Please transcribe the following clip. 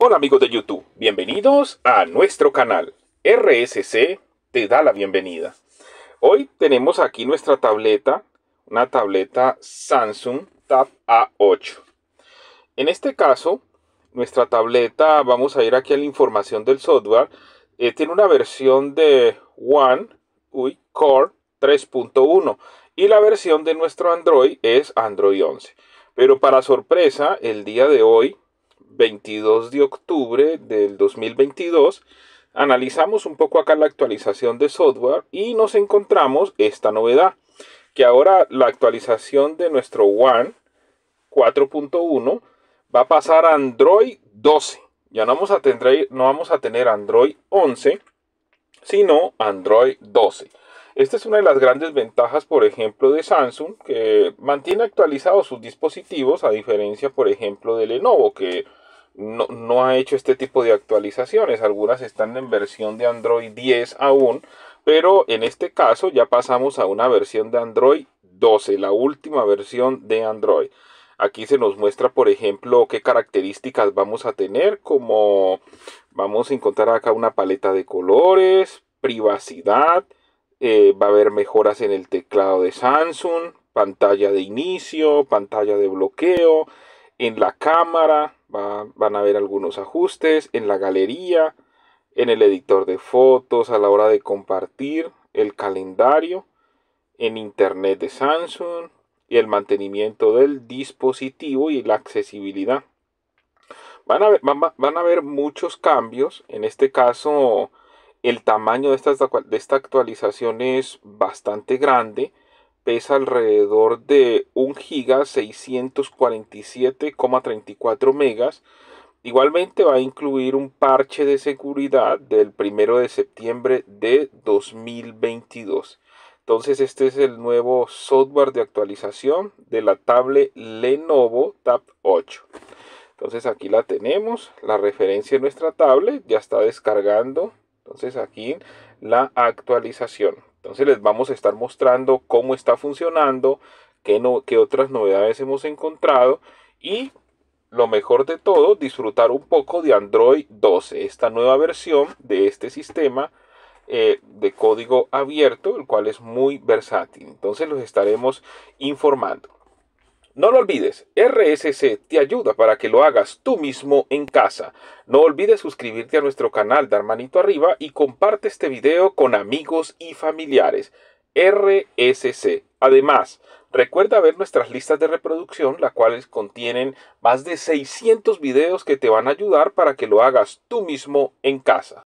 Hola amigos de YouTube, bienvenidos a nuestro canal. RSC te da la bienvenida. Hoy tenemos aquí nuestra tableta, una tableta Samsung Tab A8. En este caso, nuestra tableta, vamos a ir aquí a la información del software, eh, tiene una versión de One UI Core 3.1 y la versión de nuestro Android es Android 11. Pero para sorpresa, el día de hoy 22 de octubre del 2022, analizamos un poco acá la actualización de software y nos encontramos esta novedad, que ahora la actualización de nuestro One 4.1 va a pasar a Android 12. Ya no vamos a tener, Android 11, sino Android 12. Esta es una de las grandes ventajas, por ejemplo, de Samsung, que mantiene actualizados sus dispositivos, a diferencia, por ejemplo, de Lenovo, que no, ha hecho este tipo de actualizaciones. Algunas están en versión de Android 10 aún, pero en este caso ya pasamos a una versión de Android 12, la última versión de Android. Aquí se nos muestra, por ejemplo, qué características vamos a tener, como vamos a encontrar acá una paleta de colores, privacidad, eh, va a haber mejoras en el teclado de Samsung, pantalla de inicio, pantalla de bloqueo, en la cámara, van a ver algunos ajustes en la galería, en el editor de fotos, a la hora de compartir, el calendario, en internet de Samsung y el mantenimiento del dispositivo y la accesibilidad. Van a ver, muchos cambios, en este caso el tamaño de de esta actualización es bastante grande pesa alrededor de 1 giga 647,34 megas. Igualmente va a incluir un parche de seguridad del 1 de septiembre de 2022. Entonces este es el nuevo software de actualización de la tablet Lenovo Tab 8. Entonces aquí la tenemos, la referencia de nuestra tablet ya está descargando. Entonces aquí la actualización. Entonces les vamos a estar mostrando cómo está funcionando, qué, otras novedades hemos encontrado y lo mejor de todo, disfrutar un poco de Android 12, esta nueva versión de este sistema eh, de código abierto, el cual es muy versátil. Entonces los estaremos informando. No lo olvides, RSC te ayuda para que lo hagas tú mismo en casa. No olvides suscribirte a nuestro canal de manito Arriba y comparte este video con amigos y familiares. RSC. Además, recuerda ver nuestras listas de reproducción, las cuales contienen más de 600 videos que te van a ayudar para que lo hagas tú mismo en casa.